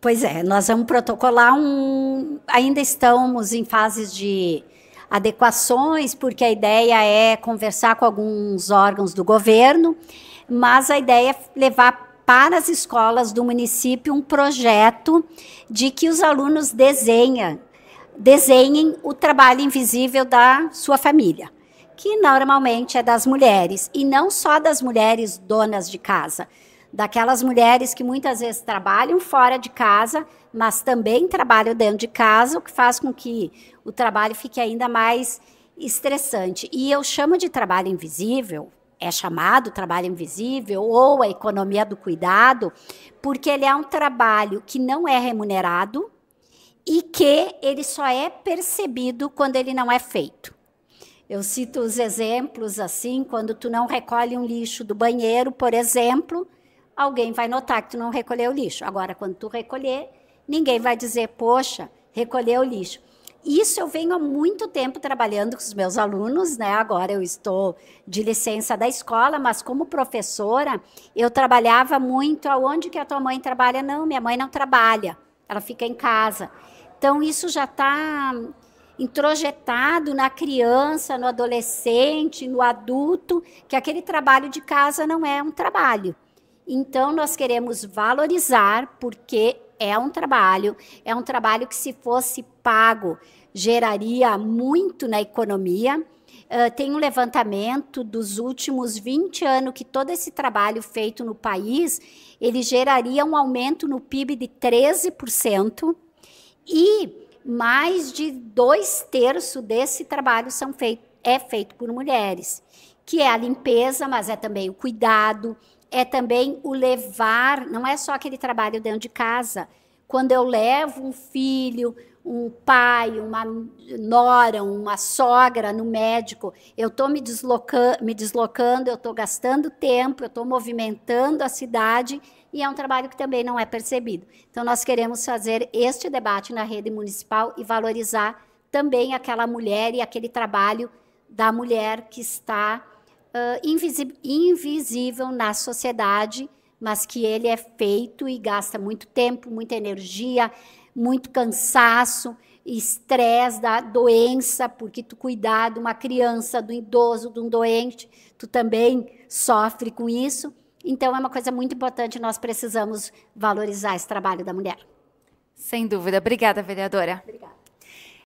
Pois é, nós vamos protocolar um. Ainda estamos em fases de adequações, porque a ideia é conversar com alguns órgãos do governo, mas a ideia é levar para as escolas do município um projeto de que os alunos desenham, desenhem o trabalho invisível da sua família, que normalmente é das mulheres, e não só das mulheres donas de casa daquelas mulheres que muitas vezes trabalham fora de casa, mas também trabalham dentro de casa, o que faz com que o trabalho fique ainda mais estressante. E eu chamo de trabalho invisível, é chamado trabalho invisível ou a economia do cuidado, porque ele é um trabalho que não é remunerado e que ele só é percebido quando ele não é feito. Eu cito os exemplos assim, quando tu não recolhe um lixo do banheiro, por exemplo, alguém vai notar que tu não recolheu o lixo. Agora, quando tu recolher, ninguém vai dizer, poxa, recolheu o lixo. Isso eu venho há muito tempo trabalhando com os meus alunos, né? Agora eu estou de licença da escola, mas como professora, eu trabalhava muito aonde que a tua mãe trabalha? Não, minha mãe não trabalha. Ela fica em casa. Então isso já está introjetado na criança, no adolescente, no adulto, que aquele trabalho de casa não é um trabalho. Então, nós queremos valorizar, porque é um trabalho, é um trabalho que, se fosse pago, geraria muito na economia. Uh, tem um levantamento dos últimos 20 anos que todo esse trabalho feito no país, ele geraria um aumento no PIB de 13% e mais de dois terços desse trabalho são feito, é feito por mulheres, que é a limpeza, mas é também o cuidado, é também o levar, não é só aquele trabalho dentro de casa. Quando eu levo um filho, um pai, uma nora, uma sogra no médico, eu estou me, desloca me deslocando, eu estou gastando tempo, eu estou movimentando a cidade e é um trabalho que também não é percebido. Então, nós queremos fazer este debate na rede municipal e valorizar também aquela mulher e aquele trabalho da mulher que está uh, invisível na sociedade, mas que ele é feito e gasta muito tempo, muita energia, muito cansaço, estresse da doença, porque tu cuidar de uma criança, do idoso, de um doente, tu também sofre com isso. Então é uma coisa muito importante, nós precisamos valorizar esse trabalho da mulher. Sem dúvida. Obrigada, vereadora. Obrigada.